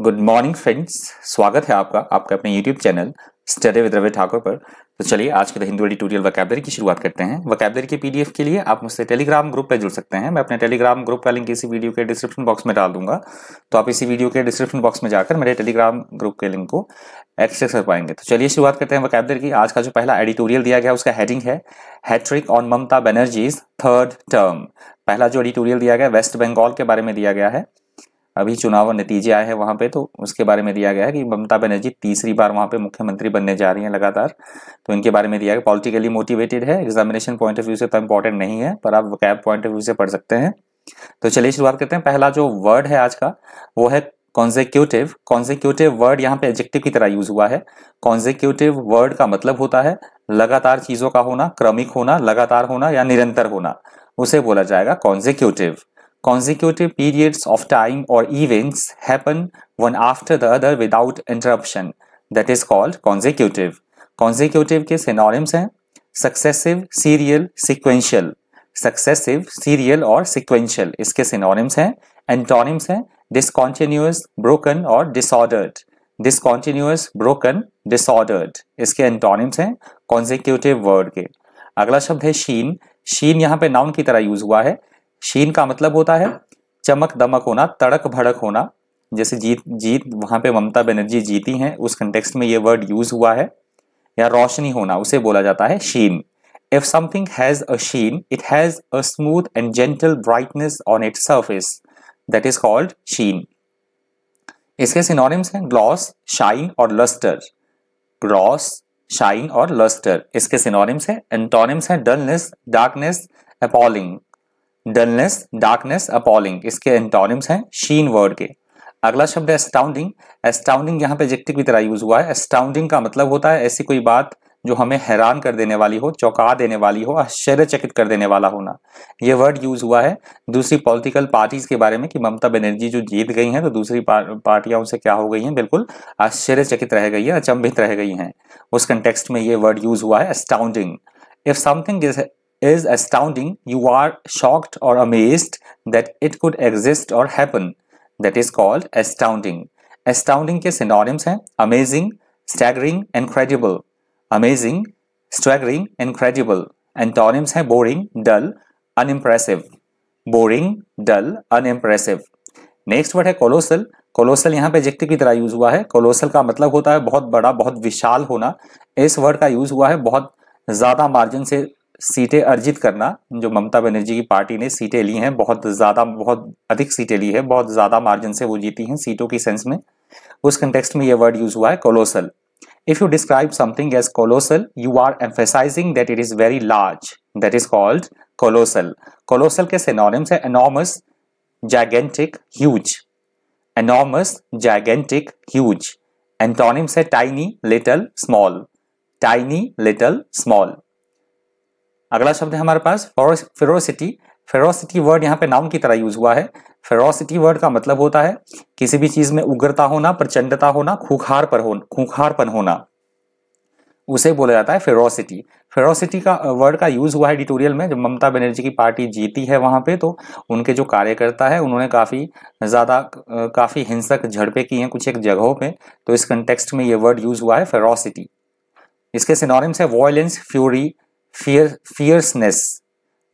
Good morning friends स्वागत है आपका आपके अपने YouTube channel study with Ravi Thakur पर तो चलिए आज के द हिंदू एडिटोरियल वकैबलरी की शुरुआत करते हैं वकैबलरी के पीडीएफ के लिए आप मुझसे टेलीग्राम ग्रुप पर जुड़ सकते हैं मैं अपने टेलीग्राम ग्रुप का लिंक इसी वीडियो के डिस्क्रिप्शन बॉक्स में डाल दूंगा तो आप इसी वीडियो के डिस्क्रिप्शन बॉक्स में जाकर मेरे टेलीग्राम ग्रुप के लिंक को एक्सेस कर पाएंगे तो चलिए शुरुआत करते हैं वकैबलरी की आज का जो पहला एडिटोरियल दिया गया उसका हेडिंग है hat trick on Mamata Banerjee's third term पहला जो एडिटोरियल दिया गया वेस्ट बंगाल के बारे में दिया गया है अभी चुनाव नतीजे आए हैं वहाँ पे तो उसके बारे में दिया गया है कि ममता बनर्जी तीसरी बार वहाँ पे मुख्यमंत्री बनने जा रही हैं लगातार तो इनके बारे में दिया गया पॉलिटिकली मोटिवेटेड है एग्जामिनेशन पॉइंट ऑफ व्यू से तो इंपॉर्टेंट नहीं है पर आप कैब पॉइंट ऑफ व्यू से पढ़ सकते हैं तो चलिए शुरुआत करते हैं पहला जो वर्ड है आज का वो है कॉन्जिक्यूटिव कॉन्जिक्यूटिव वर्ड यहाँ पे एडजेक्टिव की तरह यूज हुआ है कॉन्जिक्यूटिव वर्ड का मतलब होता है लगातार चीजों का होना क्रमिक होना लगातार होना या निरंतर होना उसे बोला जाएगा कॉन्जेक्यूटिव consecutive periods of time or events happen one after the other without interruption that is called consecutive consecutive के synonyms हैं successive serial sequential successive serial और sequential इसके synonyms हैं antonyms हैं discontinuous broken और disordered discontinuous broken disordered इसके antonyms हैं consecutive word के अगला शब्द है शीन शीन यहाँ पे noun की तरह यूज हुआ है शीन का मतलब होता है चमक दमक होना तड़क भड़क होना जैसे जीत जीत वहां पे ममता बनर्जी जीती हैं उस कंटेक्स्ट में ये वर्ड यूज हुआ है या रोशनी होना उसे बोला जाता है sheen if something has a sheen it has a smooth and gentle brightness on it surface that is called sheen इसके सिनोनिम्स हैं ग्लॉस शाइन और लस्टर ग्लॉस शाइन और लस्टर इसके सिनोनिम्स हैं एंटोनिम्स हैं dullness darkness appalling dullness darkness appalling इसके antonyms हैं sheen word के अगला शब्द है एस्टाउंडिंग एस्टाउंडिंग यहाँ पे जेक्टिव की तरह यूज हुआ है एस्टाउंडिंग का मतलब होता है ऐसी कोई बात जो हमें हैरान कर देने वाली हो चौंका देने वाली हो आश्चर्यचकित कर देने वाला होना ये वर्ड यूज हुआ है दूसरी पॉलिटिकल पार्टीज के बारे में कि ममता बनर्जी जो जीत गई हैं तो दूसरी पार्टियां उनसे क्या हो गई हैं बिल्कुल आश्चर्यचकित रह गई है अचंभित रह गई हैं उस कंटेक्स्ट में ये वर्ड यूज हुआ है astounding if something is is astounding, you are shocked or amazed that it could exist or happen. That is called astounding. Astounding ke synonyms hain amazing, staggering, incredible. Amazing, staggering, incredible. Antonyms hain boring, dull, unimpressive. Boring, dull, unimpressive. next word hai colossal colossal यहाँ पे adjective की तरह use हुआ है colossal का मतलब होता है बहुत बड़ा बहुत विशाल होना इस वर्ड का यूज हुआ है बहुत ज़्यादा मार्जिन से सीटें अर्जित करना जो ममता बनर्जी की पार्टी ने सीटें ली हैं बहुत ज़्यादा बहुत अधिक सीटें ली है बहुत ज़्यादा मार्जिन से वो जीती हैं सीटों की सेंस में उस कंटेक्सट में ये वर्ड यूज हुआ है colossal if you describe something as colossal you are emphasising that it is very large that is called colossal colossal के सिनोनिम्स है enormous gigantic huge enormous gigantic huge antonyms है tiny little small tiny little small अगला शब्द है हमारे पास ferocity ferocity word यहाँ पे noun की तरह यूज हुआ है फेरोसिटी वर्ड का मतलब होता है किसी भी चीज में उग्रता होना प्रचंडता होना खुखार पर होना खुखारपन होना उसे बोला जाता है फेरोसिटी फेरोसिटी का वर्ड का यूज़ हुआ है एडिटोरियल में जब ममता बनर्जी की पार्टी जीती है वहां पे तो उनके जो कार्यकर्ता है उन्होंने काफ़ी ज़्यादा काफ़ी हिंसक झड़पें की हैं कुछ एक जगहों पे तो इस कंटेक्स्ट में ये वर्ड यूज़ हुआ है फेरोसिटी इसके सिनोनिम्स है violence fury fear fierceness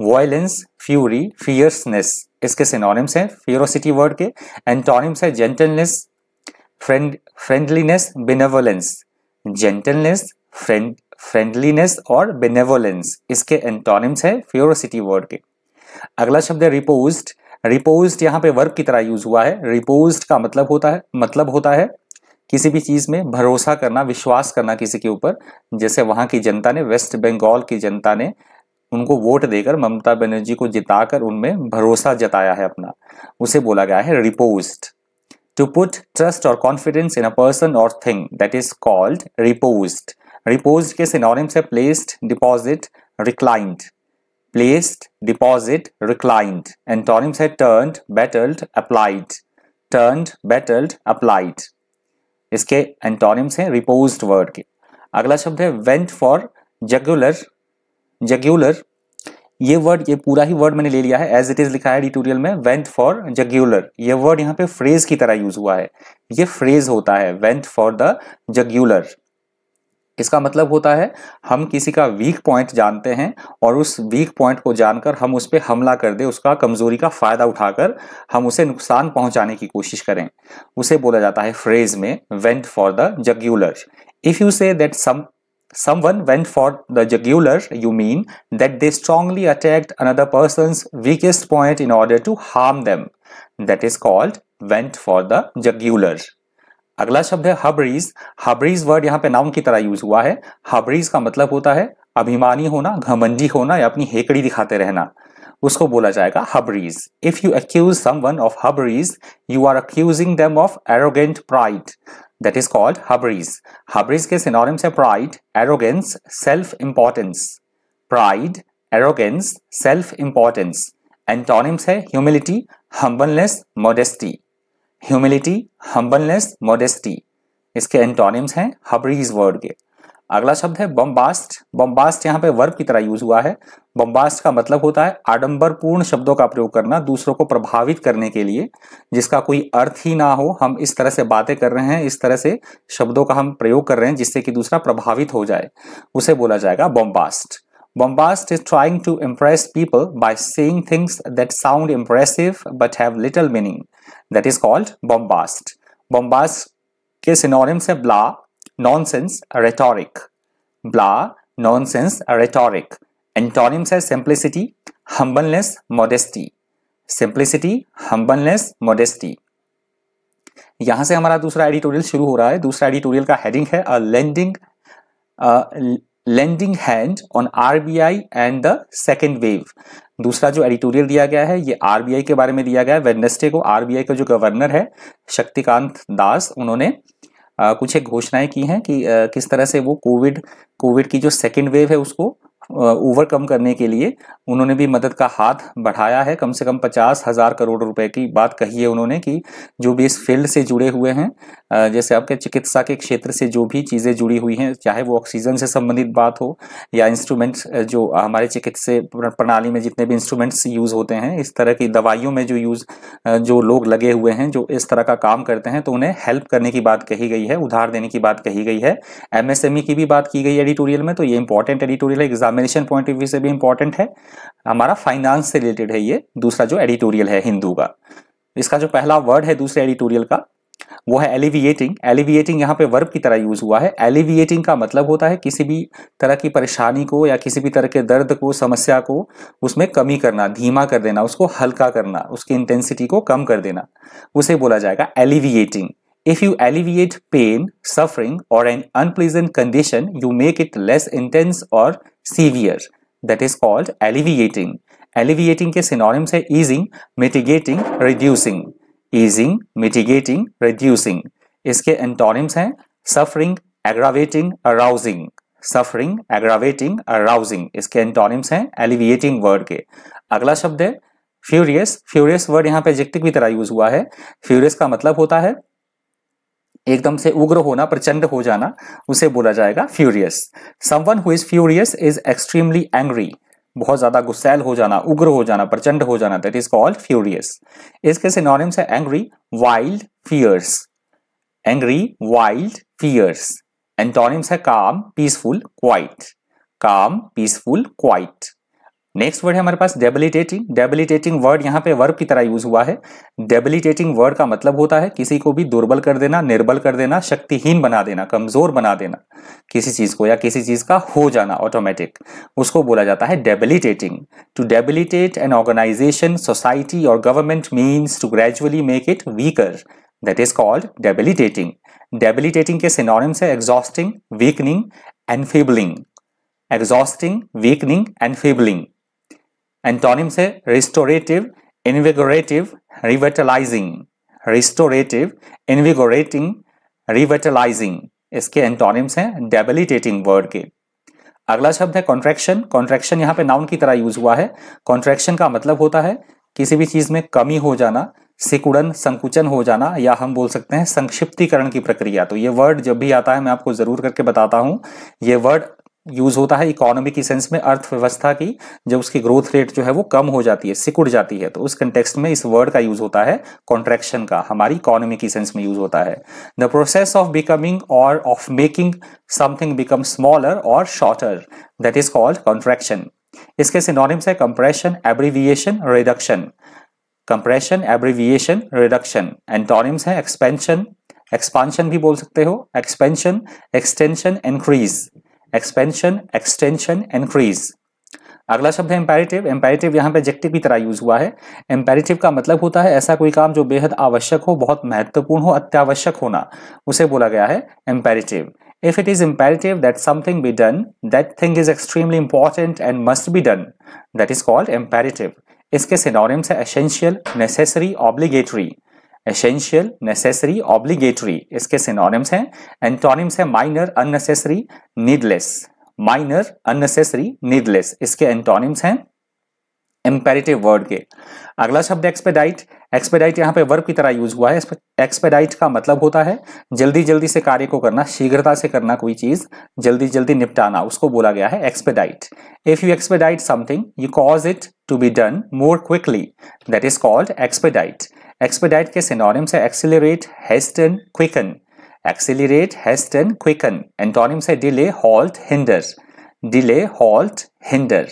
violence fury fierceness इसके सिनोनिम्स हैं फियरोसिटी वर्ड के एंटोनिम्स है gentleness friend friendliness benevolence gentleness friend friendliness और बेनेवोलेंस इसके एंटोनिम्स है फ्योरोसिटी वर्ड के अगला शब्द है रिपोज्ड रिपोज्ड यहाँ पे वर्ब की तरह यूज हुआ है रिपोज्ड का मतलब होता है मतलब होता है किसी भी चीज में भरोसा करना विश्वास करना किसी के ऊपर जैसे वहां की जनता ने वेस्ट बंगाल की जनता ने उनको वोट देकर ममता बनर्जी को जिताकर उनमें भरोसा जताया है अपना उसे बोला गया है रिपोज्ड टू पुट ट्रस्ट और कॉन्फिडेंस इन अ पर्सन और thing that is called reposed reposed के सिनोनिम्स है placed deposit reclined placed, deposit, reclined. Antonyms है turned, battled, applied. Turned, battled, applied. इसके एंटोनिम्स हैं रिपोज्ड वर्ड के अगला शब्द है वेंट फॉर जगुलर जगुलर ये वर्ड ये पूरा ही वर्ड मैंने ले लिया है एज इट इज लिखा है एडिटोरियल में वेंट फॉर जगुलर ये वर्ड यहाँ पे फ्रेज की तरह यूज हुआ है ये फ्रेज होता है वेंट फॉर द जगुलर इसका मतलब होता है हम किसी का वीक पॉइंट जानते हैं और उस वीक पॉइंट को जानकर हम उस पर हमला कर दे उसका कमजोरी का फायदा उठाकर हम उसे नुकसान पहुंचाने की कोशिश करें उसे बोला जाता है फ्रेज में went for the jugular if you say that some someone went for the jugular you mean that they strongly attacked another person weakest point in order to harm that is called went for the jugular अगला शब्द है हबरीज हबरीज word यहाँ पे noun की तरह use हुआ है हबरीज का मतलब होता है अभिमानी होना घमंडी होना या अपनी हेकड़ी दिखाते रहना उसको बोला जाएगा hubris if you accuse someone of hubris you are accusing them of arrogant pride that is called hubris hubris के सिनोनिम्स है pride arrogance self importance pride arrogance self importance antonyms है humility humbleness modesty humility humbleness modesty इसके antonyms हैं hubris word के अगला शब्द है बम्बास्ट बम्बास्ट यहाँ पे वर्ब की तरह यूज हुआ है बम्बास्ट का मतलब होता है आडंबरपूर्ण शब्दों का प्रयोग करना दूसरों को प्रभावित करने के लिए जिसका कोई अर्थ ही ना हो हम इस तरह से बातें कर रहे हैं इस तरह से शब्दों का हम प्रयोग कर रहे हैं जिससे कि दूसरा प्रभावित हो जाए उसे बोला जाएगा bombast bombast is trying to impress people by saying things that sound impressive but have little meaning that is called bombast bombast के सिनोनिम्स है blah nonsense rhetoric blah nonsense rhetoric antonyms है simplicity humbleness modesty simplicity humbleness modesty यहां से हमारा दूसरा editorial शुरू हो रहा है दूसरा एडिटोरियल का हेडिंग है a lending lending hand on RBI and the second wave दूसरा जो एडिटोरियल दिया गया है ये आरबीआई के बारे में दिया गया है वेडनेसडे को आरबीआई का जो गवर्नर है शक्तिकांत दास उन्होंने आ, कुछ एक घोषणाएं की हैं कि आ, किस तरह से वो कोविड कोविड की जो सेकेंड वेव है उसको ओवरकम करने के लिए उन्होंने भी मदद का हाथ बढ़ाया है कम से कम पचास हज़ार करोड़ रुपए की बात कही है उन्होंने कि जो भी इस फील्ड से जुड़े हुए हैं जैसे आपके चिकित्सा के क्षेत्र से जो भी चीज़ें जुड़ी हुई हैं चाहे वो ऑक्सीजन से संबंधित बात हो या इंस्ट्रूमेंट्स जो हमारे चिकित्सा प्रणाली में जितने भी इंस्ट्रूमेंट्स यूज़ होते हैं इस तरह की दवाइयों में जो यूज़ जो लोग लगे हुए हैं जो इस तरह का काम करते हैं तो उन्हें हेल्प करने की बात कही गई है उधार देने की बात कही गई है एमएसएमई की भी बात की गई एडिटोरियल में तो ये important editorial exam examination point of view से भी इंपॉर्टेंट है हमारा फाइनेंस से रिलेटेड है ये दूसरा जो एडिटोरियल है हिंदू का इसका जो पहला वर्ड है दूसरे एडिटोरियल का वो है एलिविएटिंग एलिविएटिंग यहाँ पे वर्ब की तरह यूज हुआ है एलिविएटिंग का मतलब होता है किसी भी तरह की परेशानी को या किसी भी तरह के दर्द को समस्या को उसमें कमी करना धीमा कर देना उसको हल्का करना उसकी इंटेंसिटी को कम कर देना उसे बोला जाएगा alleviating If you alleviate pain, suffering, or an unpleasant condition, you make it less intense or severe. That is called alleviating. Alleviating के synonyms है easing, mitigating, reducing. Easing, mitigating, reducing. इसके antonyms हैं suffering, aggravating, arousing. Suffering, aggravating, arousing. इसके antonyms हैं alleviating word के अगला शब्द है furious. Furious word यहाँ पे adjective की तरह use हुआ है Furious का मतलब होता है एकदम से उग्र होना प्रचंड हो जाना उसे बोला जाएगा furious someone who is furious is extremely angry बहुत ज्यादा गुस्सैल हो जाना उग्र हो जाना प्रचंड हो जाना दैट इज कॉल्ड फ्यूरियस इसके से नॉनिम्स है angry wild fierce angry wild fierce antonyms है calm peaceful quiet calm peaceful quiet next word है हमारे पास डेबिलिटेटिंग डेबिलिटेटिंग वर्ड यहाँ पे वर्ब की तरह यूज हुआ है डेबिलिटेटिंग वर्ड का मतलब होता है किसी को भी दुर्बल कर देना निर्बल कर देना शक्तिहीन बना देना कमजोर बना देना किसी चीज को या किसी चीज का हो जाना ऑटोमेटिक उसको बोला जाता है debilitating to debilitate an organisation society और government means to gradually make it weaker that is called debilitating debilitating के सिनोनिम्स है exhausting weakening enfeebling exhausting weakening enfeebling antonyms है restorative invigorative revitalising restorative invigorating revitalising इसके antonyms हैं debilitating word के अगला शब्द है contraction contraction यहाँ पे नाउन की तरह यूज हुआ है कॉन्ट्रेक्शन का मतलब होता है किसी भी चीज में कमी हो जाना सिकुड़न संकुचन हो जाना या हम बोल सकते हैं संक्षिप्तीकरण की प्रक्रिया तो ये वर्ड जब भी आता है मैं आपको जरूर करके बताता हूँ ये वर्ड यूज होता है इकोनॉमी की सेंस में अर्थव्यवस्था की जब उसकी ग्रोथ रेट जो है वो कम हो जाती है सिकुड़ जाती है तो उस कंटेक्स्ट में इस वर्ड का यूज होता है कॉन्ट्रेक्शन का हमारी इकोनॉमी की सेंस में यूज होता है द प्रोसेस ऑफ बिकमिंग और of making something become smaller और shorter that is called contraction इसके सिनोनिम्स है compression abbreviation reduction compression abbreviation reduction antonyms है एक्सपेंशन एक्सपांशन भी बोल सकते हो expansion extension increase expansion extension increase अगला शब्द है एम्पेरेटिव एम्पेरेटिव यहाँ पे एजेक्टिव की तरह यूज हुआ है एम्पेरेटिव का मतलब होता है ऐसा कोई काम जो बेहद आवश्यक हो बहुत महत्वपूर्ण हो अत्यावश्यक होना उसे बोला गया है imperative if it is imperative that something be done that thing is extremely important and must be done that is called imperative इसके synonyms है essential necessary obligatory essential necessary obligatory इसके सिनोनिम्स हैं एंटोनिम्स है minor unnecessary needless minor unnecessary needless इसके antonyms हैं imperative word के अगला शब्द एक्सपेडाइट एक्सपेडाइट यहाँ पे वर्ब की तरह यूज हुआ है एक्सपेडाइट का मतलब होता है जल्दी जल्दी से कार्य को करना शीघ्रता से करना कोई चीज जल्दी जल्दी निपटाना उसको बोला गया है expedite if you expedite something you cause it to be done more quickly that is called expedite expedite के synonyms accelerate hasten quicken accelerate hasten quicken antonyms delay halt hinder delay halt hinder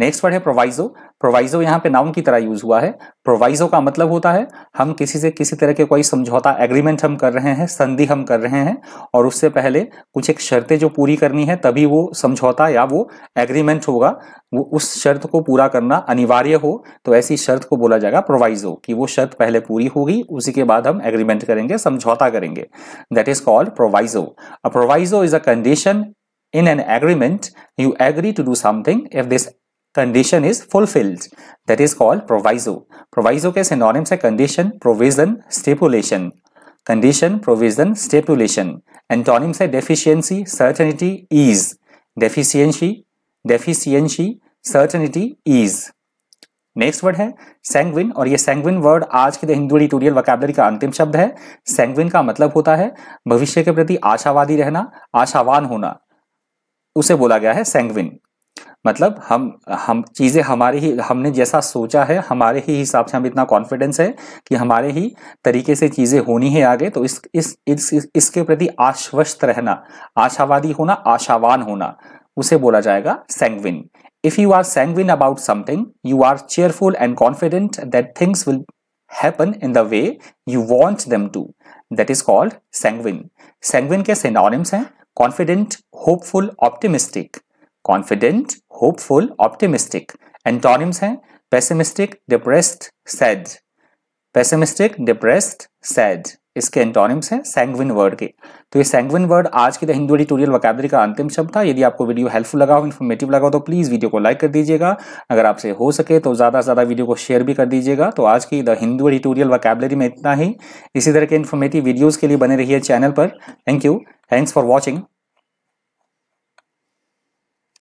next word है proviso proviso यहाँ पे noun की तरह use हुआ है proviso का मतलब होता है हम किसी से किसी तरह के कोई समझौता एग्रीमेंट हम कर रहे हैं संधि हम कर रहे हैं और उससे पहले कुछ एक शर्तें जो पूरी करनी है तभी वो समझौता या वो एग्रीमेंट होगा वो उस शर्त को पूरा करना अनिवार्य हो तो ऐसी शर्त को बोला जाएगा प्रोवाइजो कि वो शर्त पहले पूरी होगी उसी के बाद हम एग्रीमेंट करेंगे समझौता करेंगे that is called proviso a proviso is a condition in an agreement you agree to do something if this condition is fulfilled that is called proviso proviso के सिनोनिम्स है condition provision stipulation condition provision stipulation antonyms है deficiency certainty ease deficiency deficiency certainty ease next word है sanguine और ये sanguine word आज के Hindu tutorial वकैबलरी का अंतिम शब्द है सेंगविन का मतलब होता है भविष्य के प्रति आशावादी रहना आशावान होना उसे बोला गया है सेंगविन मतलब हम हम चीज़ें हमारे ही हमने जैसा सोचा है हमारे ही हिसाब से हम इतना कॉन्फिडेंस है कि हमारे ही तरीके से चीज़ें होनी है आगे तो इस इस, इस, इस इसके प्रति आश्वस्त रहना आशावादी होना आशावान होना उसे बोला जाएगा sanguine if you are sanguine about something you are cheerful and confident that things will happen in the way you want them to that is called sanguine sanguine के सिनोनिम्स हैं confident hopeful optimistic confident hopeful optimistic antonyms हैं pessimistic depressed sad pessimistic depressed sad इसके antonyms हैं sanguine word के तो ये sanguine word आज के द हिंदू एडिटोरियल वकैबरी का अंतिम शब्द था यदि आपको वीडियो हेल्पफुल लगा हो इन्फॉर्मेटिव लगा हो तो प्लीज़ वीडियो को लाइक कर दीजिएगा अगर आपसे हो सके तो ज़्यादा से ज़्यादा वीडियो को शेयर भी कर दीजिएगा तो आज की द हिंदू एडिटोरियल वकैबलरी में इतना ही इसी तरह के इन्फॉर्मेटिव वीडियोज़ के लिए बने रही चैनल पर thank you thanks for watching